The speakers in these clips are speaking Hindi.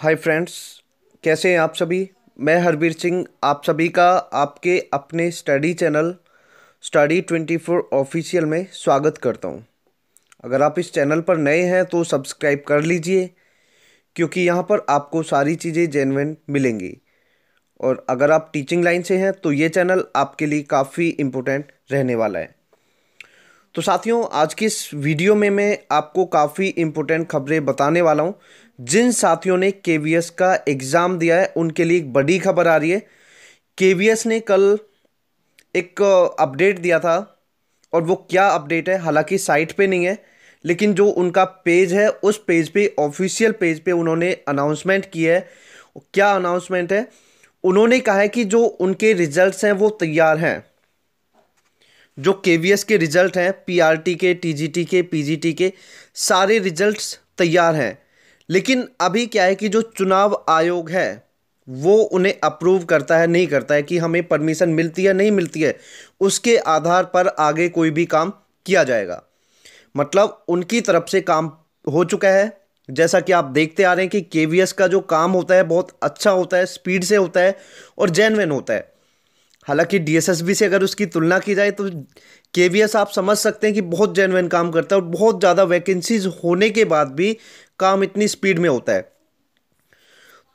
हाय फ्रेंड्स कैसे हैं आप सभी मैं हरबीर सिंह आप सभी का आपके अपने study channel study twenty four official में स्वागत करता हूं अगर आप इस चैनल पर नए हैं तो सब्सक्राइब कर लीजिए क्योंकि यहां पर आपको सारी चीज़ें जेनविन मिलेंगी और अगर आप टीचिंग लाइन से हैं तो ये चैनल आपके लिए काफ़ी इम्पोर्टेंट रहने वाला है तो साथियों आज की इस वीडियो में मैं आपको काफ़ी इम्पोर्टेंट खबरें बताने वाला हूँ जिन साथियों ने के का एग्ज़ाम दिया है उनके लिए एक बड़ी खबर आ रही है के ने कल एक अपडेट uh, दिया था और वो क्या अपडेट है हालांकि साइट पे नहीं है लेकिन जो उनका पेज है उस पेज पे ऑफिशियल पेज पे उन्होंने अनाउंसमेंट की है क्या अनाउंसमेंट है उन्होंने कहा है कि जो उनके रिजल्ट्स हैं वो तैयार हैं जो के के रिजल्ट हैं पीआरटी के टीजीटी के पीजीटी के सारे रिजल्ट्स तैयार हैं लेकिन अभी क्या है कि जो चुनाव आयोग है वो उन्हें अप्रूव करता है नहीं करता है कि हमें परमिशन मिलती है नहीं मिलती है उसके आधार पर आगे कोई भी काम किया जाएगा मतलब उनकी तरफ से काम हो चुका है जैसा कि आप देखते आ रहे हैं कि के का जो काम होता है बहुत अच्छा होता है स्पीड से होता है और जेनविन होता है हालांकि डीएसएसबी से अगर उसकी तुलना की जाए तो के आप समझ सकते हैं कि बहुत जेनविन काम करता है और बहुत ज़्यादा वैकेंसीज होने के बाद भी काम इतनी स्पीड में होता है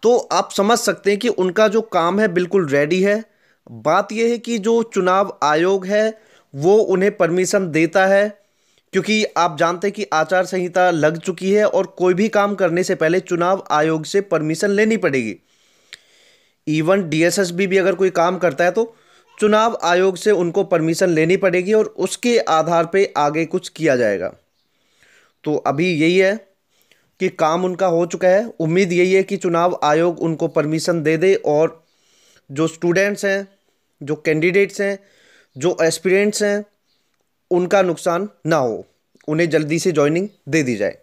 तो आप समझ सकते हैं कि उनका जो काम है बिल्कुल रेडी है बात यह है कि जो चुनाव आयोग है वो उन्हें परमिशन देता है क्योंकि आप जानते हैं कि आचार संहिता लग चुकी है और कोई भी काम करने से पहले चुनाव आयोग से परमिशन लेनी पड़ेगी इवन डीएसएसबी भी अगर कोई काम करता है तो चुनाव आयोग से उनको परमिशन लेनी पड़ेगी और उसके आधार पे आगे कुछ किया जाएगा तो अभी यही है कि काम उनका हो चुका है उम्मीद यही है कि चुनाव आयोग उनको परमिशन दे दे और जो स्टूडेंट्स हैं जो कैंडिडेट्स हैं जो एस्पिरेंट्स हैं उनका नुकसान ना हो उन्हें जल्दी से ज्वाइनिंग दे दी जाए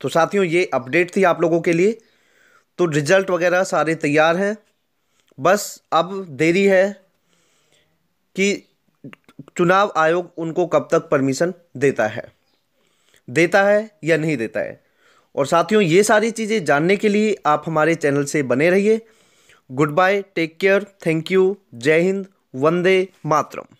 तो साथियों ये अपडेट थी आप लोगों के लिए तो रिज़ल्ट वगैरह सारे तैयार हैं बस अब देरी है कि चुनाव आयोग उनको कब तक परमिशन देता है देता है या नहीं देता है और साथियों ये सारी चीज़ें जानने के लिए आप हमारे चैनल से बने रहिए good bye take care thank you जय हिंद वंदे मातरम